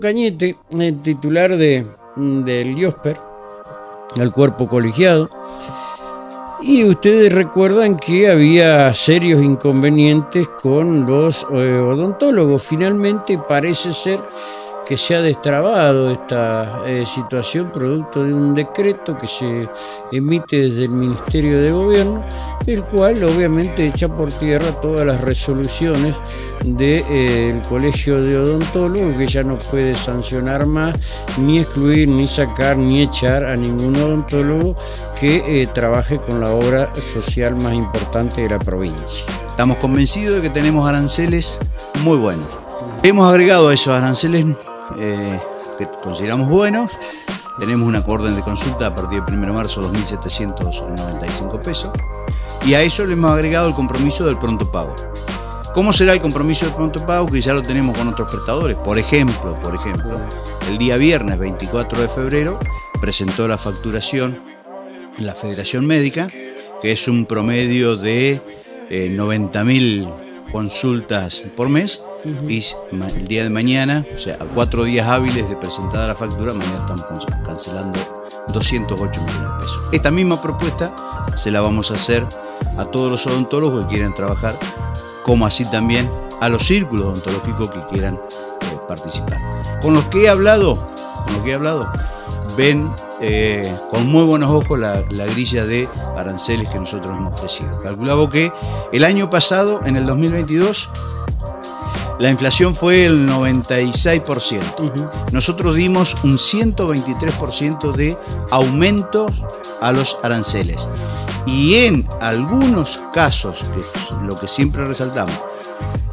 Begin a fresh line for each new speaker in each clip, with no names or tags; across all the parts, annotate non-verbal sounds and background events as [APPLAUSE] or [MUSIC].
Cañete, eh, titular de, del IOSPER, el cuerpo colegiado, y ustedes recuerdan que había serios inconvenientes con los eh, odontólogos. Finalmente parece ser que se ha destrabado esta eh, situación producto de un decreto que se emite desde el Ministerio de Gobierno, el cual obviamente echa por tierra todas las resoluciones del eh, Colegio de Odontólogos, que ya no puede sancionar más, ni excluir, ni sacar, ni echar a ningún odontólogo
que eh, trabaje con la obra social más importante de la provincia. Estamos convencidos de que tenemos aranceles muy buenos. Hemos agregado a esos aranceles eh, que consideramos buenos. Tenemos una orden de consulta a partir del 1 de marzo, 2.795 pesos. Y a eso le hemos agregado el compromiso del pronto pago. ¿Cómo será el compromiso del pronto pago? Que ya lo tenemos con otros prestadores. Por ejemplo, por ejemplo, el día viernes 24 de febrero presentó la facturación la Federación Médica, que es un promedio de 90.000 eh, consultas por mes y el día de mañana, o sea, a cuatro días hábiles de presentada la factura, mañana estamos cancelando 208 millones de pesos. Esta misma propuesta se la vamos a hacer a todos los odontólogos que quieran trabajar, como así también a los círculos odontológicos que quieran eh, participar. Con los que he hablado, con los que he hablado, ven eh, con muy buenos ojos la, la, grilla de aranceles que nosotros hemos ofrecido. Calculamos que el año pasado, en el 2022, la inflación fue el 96%. Nosotros dimos un 123% de aumento a los aranceles. Y en algunos casos, que es lo que siempre resaltamos,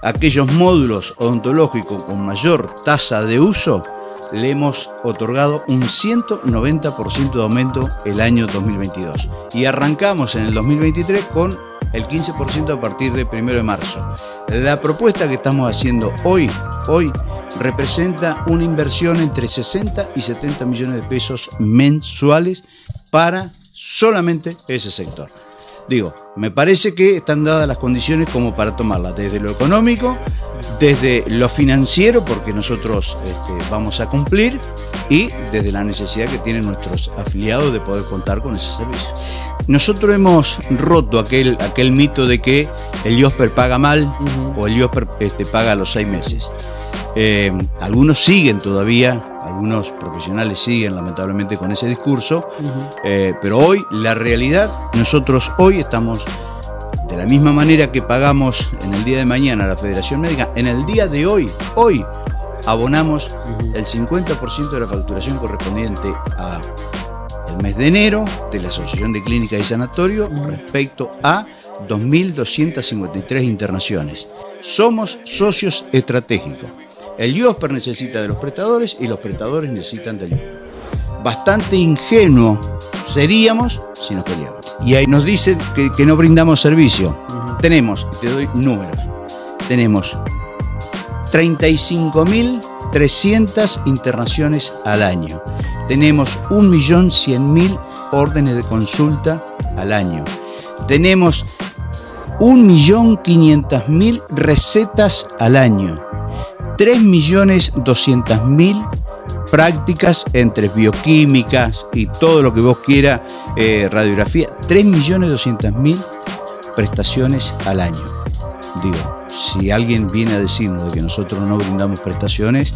aquellos módulos odontológicos con mayor tasa de uso, le hemos otorgado un 190% de aumento el año 2022. Y arrancamos en el 2023 con el 15% a partir del 1 de marzo. La propuesta que estamos haciendo hoy, hoy representa una inversión entre 60 y 70 millones de pesos mensuales para solamente ese sector. Digo, me parece que están dadas las condiciones como para tomarlas, desde lo económico, desde lo financiero, porque nosotros este, vamos a cumplir, y desde la necesidad que tienen nuestros afiliados de poder contar con ese servicio. Nosotros hemos roto aquel, aquel mito de que el IOSPER paga mal o el IOSPER este, paga a los seis meses. Eh, algunos siguen todavía, algunos profesionales siguen lamentablemente con ese discurso, eh, pero hoy la realidad, nosotros hoy estamos de la misma manera que pagamos en el día de mañana a la Federación Médica, en el día de hoy, hoy abonamos el 50% de la facturación correspondiente a el mes de enero de la Asociación de Clínicas y Sanatorio respecto a 2.253 internaciones. Somos socios estratégicos. El IOSPER necesita de los prestadores y los prestadores necesitan del IOSPER. Bastante ingenuo seríamos si nos peleamos. Y ahí nos dicen que, no brindamos servicio. Tenemos, te doy números, tenemos 35.300 internaciones al año. Tenemos 1.100.000 órdenes de consulta al año. Tenemos 1.500.000 recetas al año. 3.200.000 prácticas entre bioquímicas y todo lo que vos quieras, eh, radiografía, 3.200.000 prestaciones al año. Digo, si alguien viene a decirnos que nosotros no brindamos prestaciones,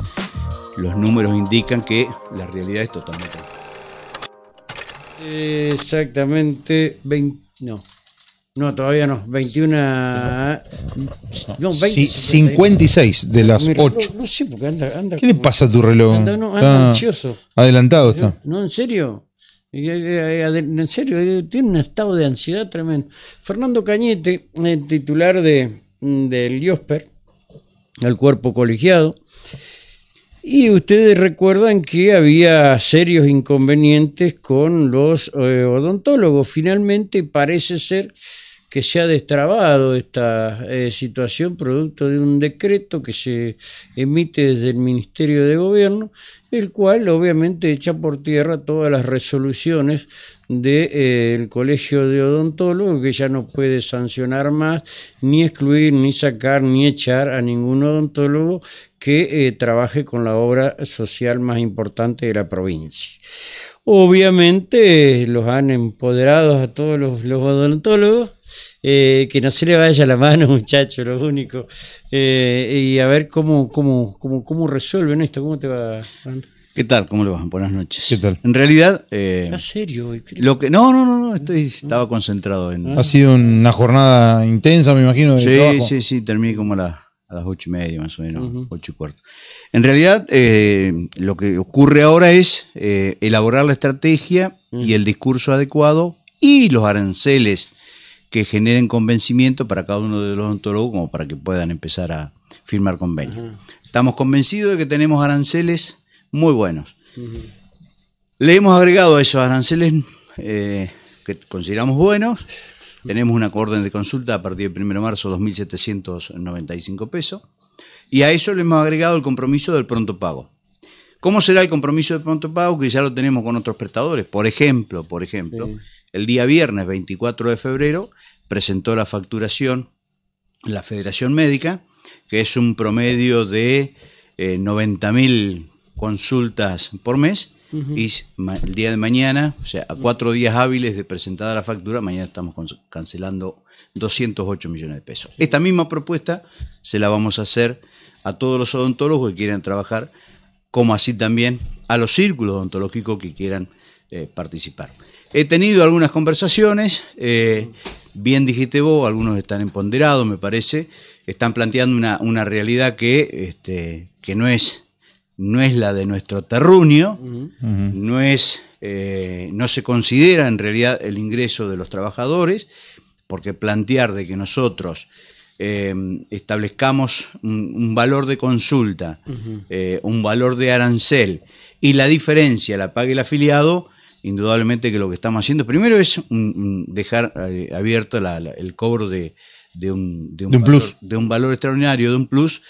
los números indican que la realidad es totalmente.
Exactamente 20, no, no, todavía no. 21. No, 56
de las 8. ¿Qué le pasa a tu reloj? Anda, no, anda ansioso. Adelantado está.
No, en serio. En serio, eh, tiene un estado de ansiedad tremendo. Fernando Cañete, eh, titular de, mm, del IOSPER, el cuerpo colegiado. Y ustedes recuerdan que había serios inconvenientes con los eh, odontólogos. Finalmente parece ser que se ha destrabado esta eh, situación producto de un decreto que se emite desde el Ministerio de Gobierno, el cual obviamente echa por tierra todas las resoluciones del eh, Colegio de Odontólogos, que ya no puede sancionar más, ni excluir, ni sacar, ni echar a ningún odontólogo que eh, trabaje con la obra social más importante de la provincia. Obviamente los han empoderado a todos los, odontólogos, eh, que no se le vaya la mano, [LAUGHS] muchachos, lo único. Eh, y a ver cómo, cómo, cómo, cómo resuelven esto, cómo te va,
¿Qué tal? ¿Cómo lo van? Buenas noches. ¿Qué tal? En realidad... Eh, serio? Lo que, no, no, no, no estoy, estaba concentrado en... Ha sido
una jornada intensa, me imagino. sí, sí,
sí, terminé como la, a las ocho y media más o menos, ocho y cuarto. En realidad, eh, lo que ocurre ahora es eh, elaborar la estrategia y el discurso adecuado y los aranceles que generen convencimiento para cada uno de los ontólogos como para que puedan empezar a firmar convenios. Estamos convencidos de que tenemos aranceles muy buenos. Le hemos agregado a esos aranceles eh, que consideramos buenos tenemos una orden de consulta a partir del 1 de marzo, 2.795 pesos. Y a eso le hemos agregado el compromiso del pronto pago. ¿Cómo será el compromiso del pronto pago? Que ya lo tenemos con otros prestadores. Por ejemplo, por ejemplo, el día viernes 24 de febrero presentó la facturación la Federación Médica, que es un promedio de 90.000 eh, consultas por mes, y el día de mañana, o sea, a cuatro días hábiles de presentada la factura, mañana estamos cancelando 208 millones de pesos. Esta misma propuesta se la vamos a hacer a todos los odontólogos que quieran trabajar, como así también a los círculos odontológicos que quieran eh, participar. He tenido algunas conversaciones, eh, bien dijiste vos, algunos están empoderados, me parece, están planteando una, una realidad que, este, que no es no es la de nuestro terruño, no, es, eh, no se considera en realidad el ingreso de los trabajadores, porque plantear de que nosotros eh, establezcamos un, valor de consulta, eh, un valor de arancel y la diferencia la pague el afiliado, indudablemente que lo que estamos haciendo primero es dejar abierto el cobro de, de un, de un, valor, extraordinario, de un plus,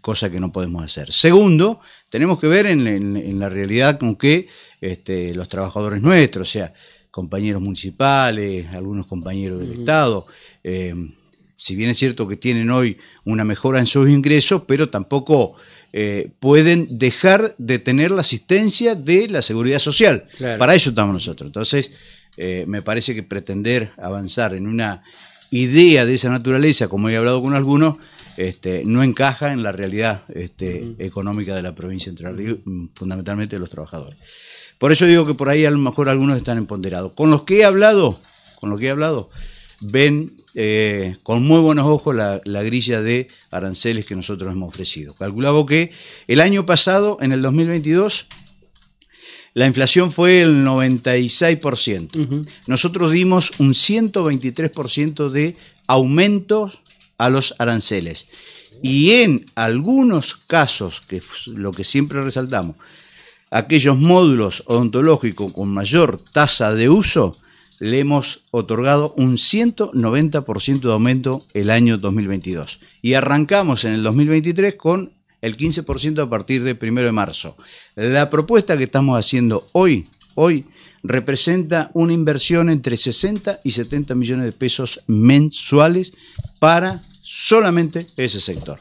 cosa que no podemos hacer. Segundo, tenemos que ver en, la realidad con que este, los trabajadores nuestros, o sea, compañeros municipales, algunos compañeros del Estado, em, si bien es cierto que tienen hoy una mejora en sus ingresos, pero tampoco eh, pueden dejar de tener la asistencia de la seguridad social. Para eso estamos nosotros. Entonces, eh, me parece que pretender avanzar en una idea de esa naturaleza, como he hablado con algunos, este, no encaja en la realidad este, económica de la provincia de mm, fundamentalmente de los trabajadores. Por eso digo que por ahí a lo mejor algunos están empoderados. Con los que he hablado, con los que he hablado, ven eh, con muy buenos ojos la, la, grilla de aranceles que nosotros hemos ofrecido. Calculaba que el año pasado, en el 2022, la inflación fue el 96%. Nosotros dimos un 123% de aumento a los aranceles. Y en algunos casos, que es lo que siempre resaltamos, aquellos módulos odontológicos con mayor tasa de uso, le hemos otorgado un 190% de aumento el año 2022. Y arrancamos en el 2023 con el 15% a partir del 1 de marzo. La propuesta que estamos haciendo hoy, hoy, representa una inversión entre 60 y 70 millones de pesos mensuales para solamente ese sector.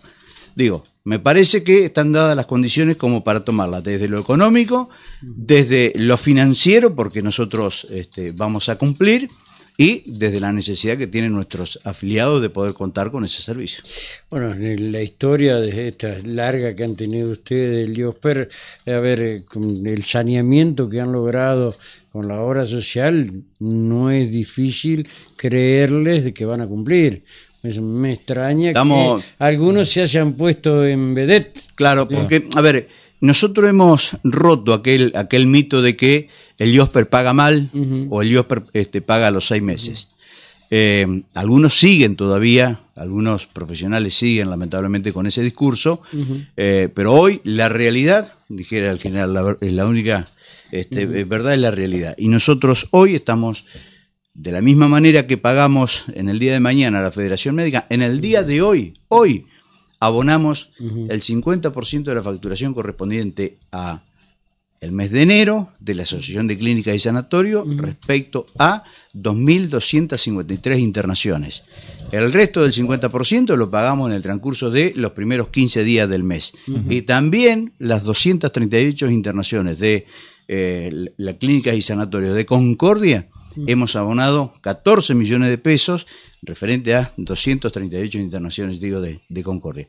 Digo, me parece que están dadas las condiciones como para tomarla, desde lo económico, desde lo financiero, porque nosotros este, vamos a cumplir, y desde la necesidad que tienen nuestros afiliados de poder contar con ese servicio.
Bueno, en la historia de esta larga que han tenido ustedes del IOSPER, eh, a ver, eh, con el saneamiento que han logrado con la obra social, no es difícil creerles de que van a cumplir. Me, extraña que
algunos se hayan puesto en vedette. Claro, porque, a ver nosotros hemos roto aquel, aquel mito de que el IOSPER paga mal o el IOSPER este, paga a los seis meses. Eh, algunos siguen todavía, algunos profesionales siguen lamentablemente con ese discurso, eh, pero hoy la realidad, dijera el general, es la única este, verdad es la realidad. Y nosotros hoy estamos, de la misma manera que pagamos en el día de mañana a la Federación Médica, en el día de hoy, hoy, abonamos el 50% de la facturación correspondiente a el mes de enero de la Asociación de Clínicas y Sanatorio respecto a 2.253 internaciones. El resto del 50% lo pagamos en el transcurso de los primeros 15 días del mes. Y también las 238 internaciones de eh, las Clínicas y sanatorios de Concordia hemos abonado 14 millones de pesos referente a 238 internaciones, digo, de, Concordia.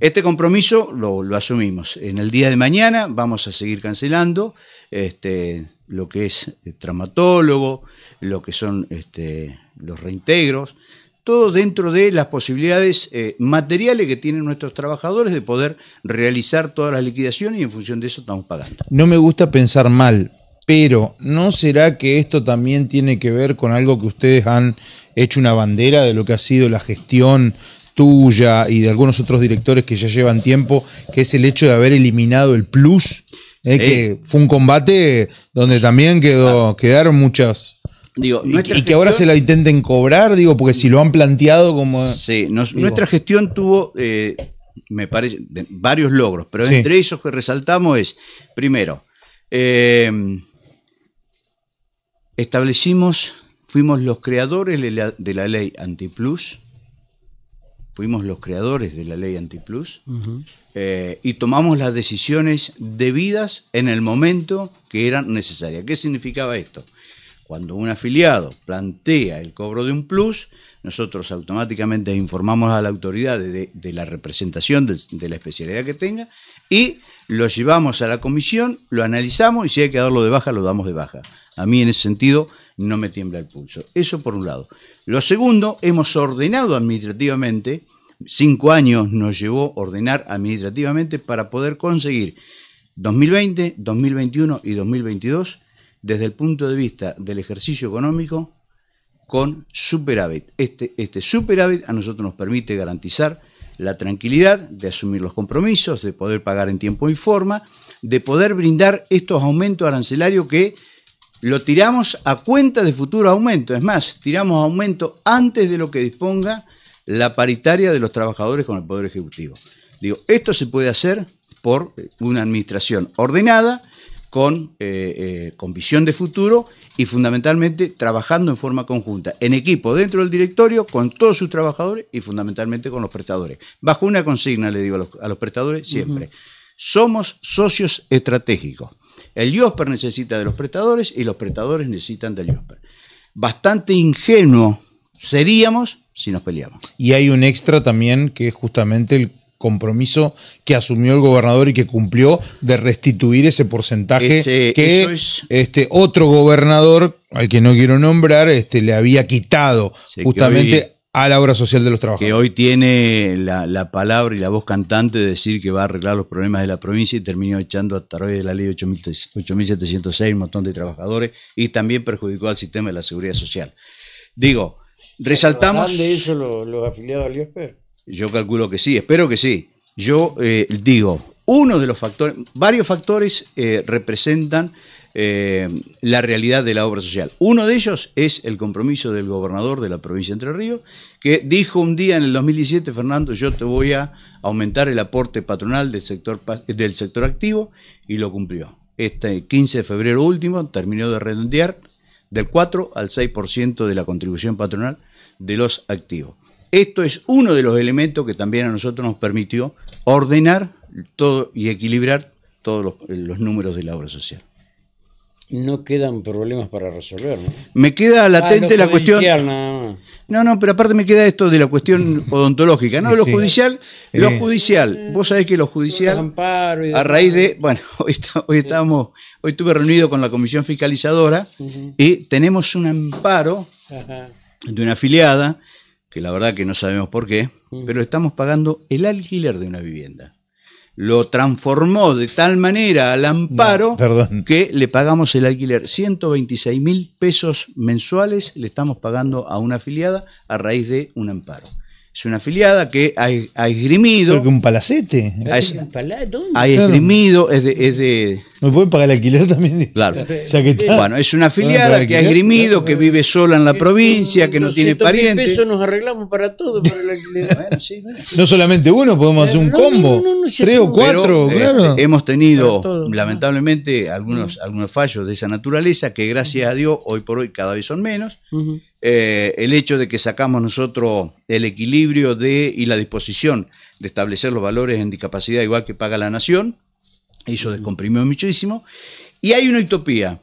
Este compromiso lo, asumimos. En el día de mañana vamos a seguir cancelando este, lo que es eh, traumatólogo, lo que son este, los reintegros, todo dentro de las posibilidades eh, materiales que tienen nuestros trabajadores de poder realizar todas las liquidaciones y en función de eso estamos pagando.
No me gusta pensar mal, pero, ¿no será que esto también tiene que ver con algo que ustedes han hecho una bandera de lo que ha sido la gestión tuya y de algunos otros directores que ya llevan tiempo, que es el hecho de haber eliminado el plus? Eh, que fue un combate donde también quedó, ah. quedaron muchas, y, que ahora se la intenten cobrar, digo, porque si lo han planteado como... Sí, nuestra
gestión tuvo, eh, me parece, varios logros, pero entre ellos que resaltamos es, primero, eh, Establecimos, fuimos los creadores de la, ley antiplus, fuimos los creadores de la ley antiplus, eh, y tomamos las decisiones debidas en el momento que eran necesarias. ¿Qué significaba esto? Cuando un afiliado plantea el cobro de un plus, nosotros automáticamente informamos a la autoridad de, la representación de, la especialidad que tenga y lo llevamos a la comisión, lo analizamos y si hay que darlo de baja, lo damos de baja. A mí en ese sentido no me tiembla el pulso. Eso por un lado. Lo segundo, hemos ordenado administrativamente, cinco años nos llevó ordenar administrativamente para poder conseguir 2020, 2021 y 2022 desde el punto de vista del ejercicio económico con superávit. Este, este superávit a nosotros nos permite garantizar la tranquilidad de asumir los compromisos, de poder pagar en tiempo y forma, de poder brindar estos aumentos arancelarios que lo tiramos a cuenta de futuro aumento. Es más, tiramos aumento antes de lo que disponga la paritaria de los trabajadores con el Poder Ejecutivo. Digo, esto se puede hacer por una administración ordenada, con, eh, eh, visión de futuro y fundamentalmente trabajando en forma conjunta, en equipo, dentro del directorio, con todos sus trabajadores y fundamentalmente con los prestadores. Bajo una consigna, le digo a los, prestadores siempre, somos socios estratégicos. El IOSPER necesita de los prestadores y los prestadores necesitan del IOSPER. Bastante ingenuo seríamos si nos peleamos.
Y hay un extra también que es justamente el compromiso que asumió el gobernador y que cumplió de restituir ese porcentaje que este otro gobernador al que no quiero nombrar este le había quitado justamente a la obra social de los trabajadores.
Que hoy tiene la, palabra y la voz cantante de decir que va a arreglar los problemas de la provincia y terminó echando a través de la ley 8.706 un montón de trabajadores y también perjudicó al sistema de la seguridad social. Digo, resaltamos...
de eso los, afiliados al IOSPER?
Yo calculo que sí, espero que sí. Yo eh, digo, uno de los factores, varios factores eh, representan eh, la realidad de la obra social. Uno de ellos es el compromiso del gobernador de la provincia de Entre Ríos, que dijo un día en el 2017, Fernando, yo te voy a aumentar el aporte patronal del sector, del sector activo, y lo cumplió. Este 15 de febrero último terminó de redondear del 4 al 6% de la contribución patronal de los activos. Esto es uno de los elementos que también a nosotros nos permitió ordenar todo y equilibrar todos los, números de la obra social.
No quedan problemas para resolver,
Me queda ah, latente la cuestión. No. no, pero aparte me queda esto de la cuestión [LAUGHS] odontológica. No, lo judicial, eh. judicial. Vos sabés que lo judicial, a raíz de. Bueno, [LAUGHS] hoy, estamos, hoy estuve reunido con la comisión fiscalizadora y tenemos un amparo de una afiliada, que la verdad que no sabemos por qué, pero estamos pagando el alquiler de una vivienda lo transformó de tal manera al amparo que le pagamos el alquiler. 126 mil pesos mensuales le estamos pagando a una afiliada a raíz de un amparo. Es una afiliada que ha, esgrimido. que un palacete. Ha, esgrimido, es de ¿Me pueden pagar el alquiler también? Claro. [LAUGHS] bueno, es una afiliada que ha esgrimido, que vive sola en la eh, provincia, que no tiene parientes. eso
nos arreglamos para todo, para el alquiler. [LAUGHS]
No solamente uno, podemos hacer un combo. tres o cuatro, eh, claro. hemos tenido, lamentablemente, algunos, algunos fallos de esa naturaleza que, gracias a Dios, hoy por hoy cada vez son menos. Eh, el hecho de que sacamos nosotros el equilibrio de, y la disposición de establecer los valores en discapacidad igual que paga la nación, eso descomprimió muchísimo. Y hay una utopía.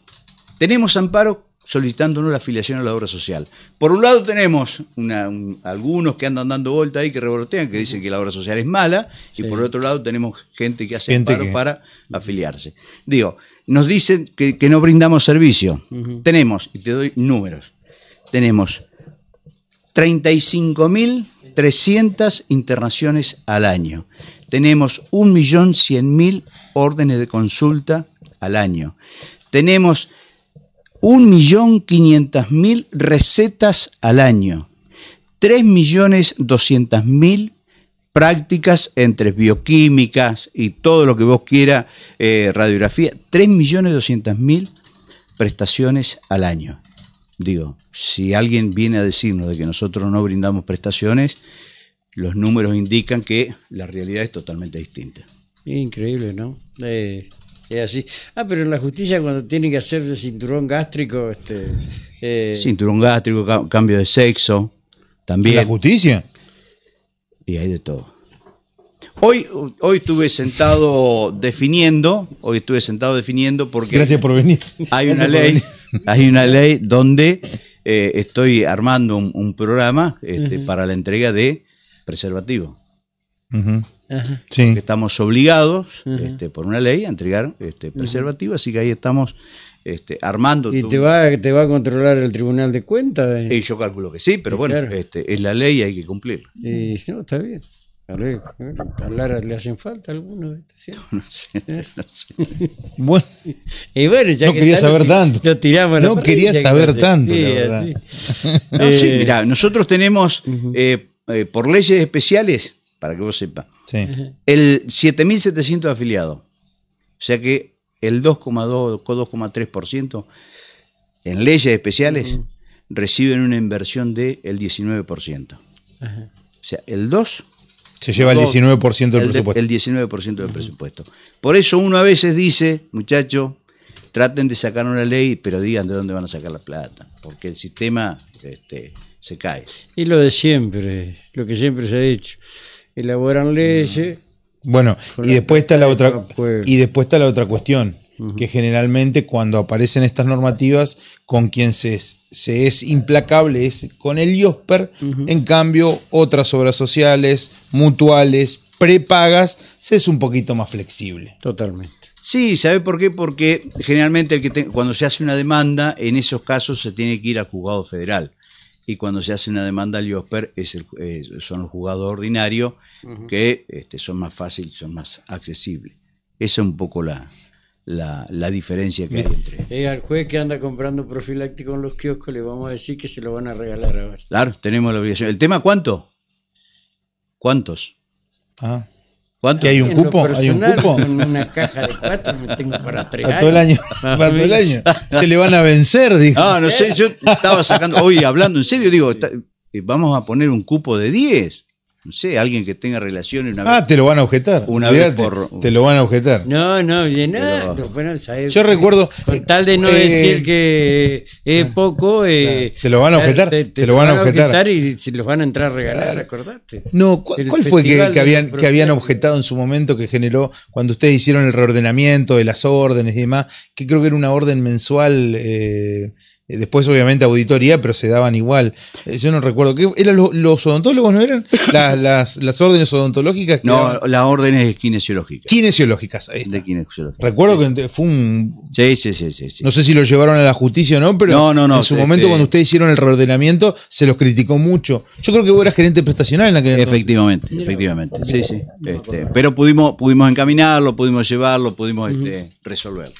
Tenemos amparo solicitándonos la afiliación a la obra social. Por un lado tenemos algunos que andan dando vuelta ahí, que revolotean, que dicen que la obra social es mala, y por otro lado tenemos gente que hace amparo para afiliarse. Digo, nos dicen que, no brindamos servicio. Tenemos, y te doy números, tenemos 35.300 internaciones al año. Tenemos 1.100.000 órdenes de consulta al año. Tenemos 1.500.000 recetas al año. 3.200.000 prácticas entre bioquímicas y todo lo que vos quieras, eh, radiografía. 3.200.000 prestaciones al año. Digo, si alguien viene a decirnos de que nosotros no brindamos prestaciones, los números indican que la realidad es totalmente distinta.
Increíble, ¿no? Eh, es así. Ah, pero en la justicia cuando tienen que hacerse cinturón gástrico... Este, eh, Cinturón
gástrico, cambio de sexo, también... la justicia? Y hay de todo. Hoy, hoy estuve sentado definiendo, hoy estuve sentado definiendo porque... Gracias por venir. Hay una ley, hay una ley donde eh, estoy armando un, programa este, para la entrega de preservativo. estamos obligados este, por una ley a entregar este, preservativo, así que ahí estamos este, armando. ¿Y te, va, te va a controlar el Tribunal de Cuentas? Y eh. eh, yo calculo que sí, pero bueno, este, es la ley y hay que cumplirla. Y, está bien. Eh, a le hacen
falta algunos. [LAUGHS] No, sé, [LAUGHS] Bueno,
y no quería saber tanto. no quería saber tanto. la verdad.
No, sí, mira,
nosotros tenemos eh, por leyes especiales, para que vos sepas, el 7.700 afiliados. O sea que el 2,2 2,3% en leyes especiales reciben una inversión del el 19%. O sea, el 2 se lleva el 19% del presupuesto. El 19% del presupuesto. Por eso uno a veces dice, muchachos, traten de sacar una ley, pero digan de dónde van a sacar la plata. Porque el sistema este, se cae.
Y lo de siempre, lo que siempre se ha dicho. Elaboran
leyes. Bueno, y después está la otra y después está la otra cuestión, que generalmente cuando aparecen estas normativas, con quien se, se es implacable es con el IOSPER, en cambio otras obras sociales, mutuales, prepagas, se es un poquito más flexible. Totalmente.
Sí, ¿sabe por qué? Porque generalmente que cuando se hace una demanda, en esos casos se tiene que ir al juzgado federal y cuando se hace una demanda al IOSPER es son los jugadores ordinarios que este, son más fáciles, son más accesibles. Esa es un poco la, la, la diferencia que hay entre.
El al juez que anda comprando profiláctico en los kioscos le vamos a decir que se lo van a regalar ahora.
Claro, tenemos la obligación. ¿El tema cuánto? ¿Cuántos? Ah. ¿Cuánto? ¿Hay un, cupo? ¿Hay un cupo?
en una caja de cuatro me tengo para tres
[LAUGHS] ¿Para Todo el año, para todo el año. Se le van a
vencer, dijo. No, no sé, yo estaba sacando, hoy hablando en serio, digo, eh, vamos a poner un cupo de diez no sé, alguien que tenga relaciones una
ah, te lo van a objetar. Una vez por, te, lo van a objetar.
No, no, bien, nada.
yo recuerdo. tal de no eh, decir eh, que es eh, poco. te lo van a objetar. Te, lo, van a objetar. y se los van a entrar a regalar, acordate. No, ¿cuál, fue que, habían, que habían
objetado en su momento que generó, cuando ustedes hicieron el reordenamiento de las órdenes y demás, que creo que era una orden mensual. Eh, después, obviamente, auditoría, pero se daban igual. Eh, yo no recuerdo. eran los, odontólogos no eran? [COUGHS] Las, las, órdenes
odontológicas. no, las órdenes kinesiológicas. Kinesiológicas, Recuerdo que fue un. Sí, sí, sí, sí,
No sé si lo llevaron a la justicia o no, pero en su este momento, cuando ustedes hicieron el reordenamiento, se los criticó mucho. Yo
creo que vos eras gerente prestacional
en la que... Efectivamente, efectivamente. Sí, sí.
Este, pero pudimos, pudimos encaminarlo, pudimos llevarlo, pudimos este, resolverlo.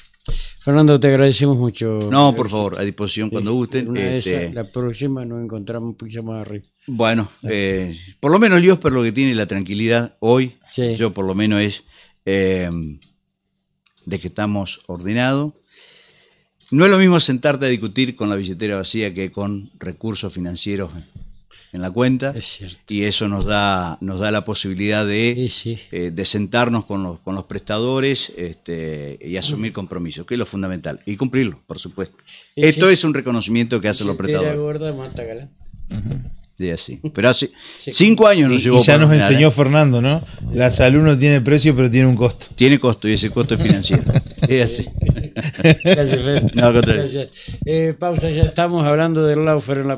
Fernando, te agradecemos
mucho. No, por favor, a disposición cuando gusten. Este, la próxima
nos encontramos un
más arriba. Bueno, ah. eh, por lo menos Dios, pero lo que tiene la tranquilidad hoy, yo por lo menos es em, de que estamos ordenados. No es lo mismo sentarte a discutir con la billetera vacía que con recursos financieros en la cuenta. Y eso nos da, nos da la posibilidad de, eh, de sentarnos con los, con los prestadores este, y asumir mm. compromisos, que es lo fundamental. Y cumplirlo, por supuesto. Esto es un reconocimiento que hacen los prestadores.
Gorda, mata, galán.
De así. Pero hace cinco años nos llevó. Y ya nos enseñó
Fernando, ¿no? La salud no tiene precio, pero tiene un costo. Tiene costo, y ese costo es financiero. [LAUGHS] es así. Gracias, Gracias. Eh, pausa, ya estamos hablando del Laufer en la.